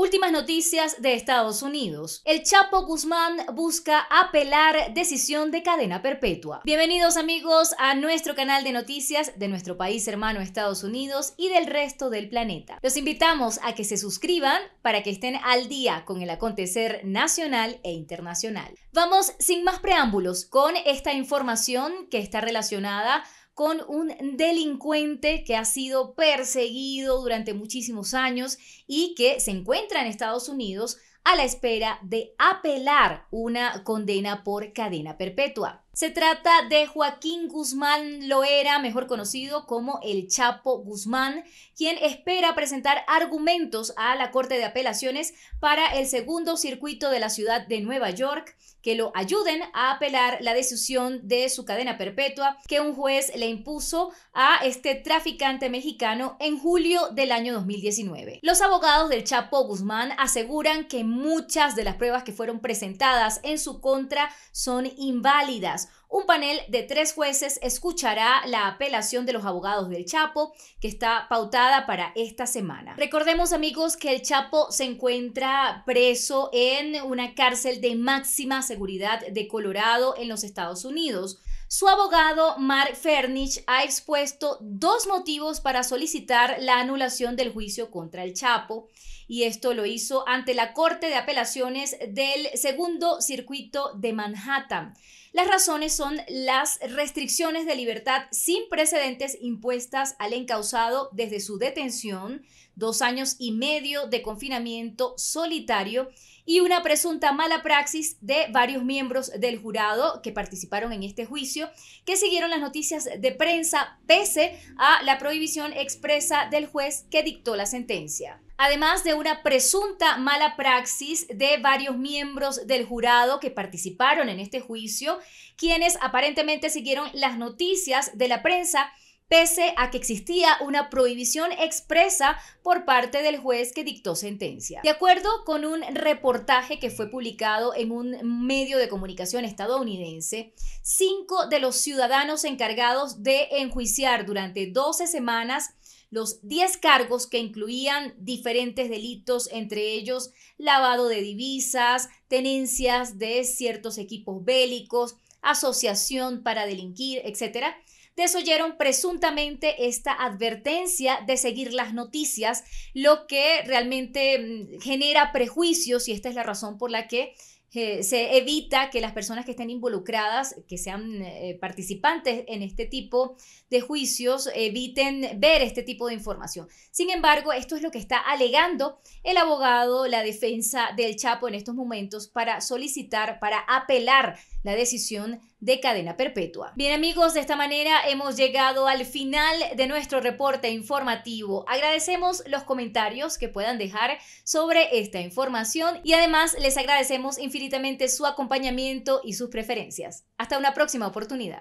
Últimas noticias de Estados Unidos. El Chapo Guzmán busca apelar decisión de cadena perpetua. Bienvenidos amigos a nuestro canal de noticias de nuestro país hermano Estados Unidos y del resto del planeta. Los invitamos a que se suscriban para que estén al día con el acontecer nacional e internacional. Vamos sin más preámbulos con esta información que está relacionada con un delincuente que ha sido perseguido durante muchísimos años y que se encuentra en Estados Unidos a la espera de apelar una condena por cadena perpetua. Se trata de Joaquín Guzmán Loera, mejor conocido como el Chapo Guzmán, quien espera presentar argumentos a la Corte de Apelaciones para el segundo circuito de la ciudad de Nueva York que lo ayuden a apelar la decisión de su cadena perpetua que un juez le impuso a este traficante mexicano en julio del año 2019. Los abogados del Chapo Guzmán aseguran que muchas de las pruebas que fueron presentadas en su contra son inválidas un panel de tres jueces escuchará la apelación de los abogados del Chapo, que está pautada para esta semana. Recordemos amigos que el Chapo se encuentra preso en una cárcel de máxima seguridad de Colorado en los Estados Unidos. Su abogado, Mark Fernich, ha expuesto dos motivos para solicitar la anulación del juicio contra el Chapo, y esto lo hizo ante la Corte de Apelaciones del Segundo Circuito de Manhattan. Las razones son las restricciones de libertad sin precedentes impuestas al encausado desde su detención, dos años y medio de confinamiento solitario y una presunta mala praxis de varios miembros del jurado que participaron en este juicio, que siguieron las noticias de prensa pese a la prohibición expresa del juez que dictó la sentencia además de una presunta mala praxis de varios miembros del jurado que participaron en este juicio, quienes aparentemente siguieron las noticias de la prensa pese a que existía una prohibición expresa por parte del juez que dictó sentencia. De acuerdo con un reportaje que fue publicado en un medio de comunicación estadounidense, cinco de los ciudadanos encargados de enjuiciar durante 12 semanas los 10 cargos que incluían diferentes delitos, entre ellos lavado de divisas, tenencias de ciertos equipos bélicos, asociación para delinquir, etcétera, desoyeron presuntamente esta advertencia de seguir las noticias, lo que realmente mm, genera prejuicios y esta es la razón por la que eh, se evita que las personas que estén involucradas, que sean eh, participantes en este tipo de juicios, eviten ver este tipo de información. Sin embargo, esto es lo que está alegando el abogado, la defensa del Chapo en estos momentos para solicitar, para apelar la decisión de cadena perpetua. Bien amigos, de esta manera hemos llegado al final de nuestro reporte informativo. Agradecemos los comentarios que puedan dejar sobre esta información y además les agradecemos infinitamente su acompañamiento y sus preferencias. Hasta una próxima oportunidad.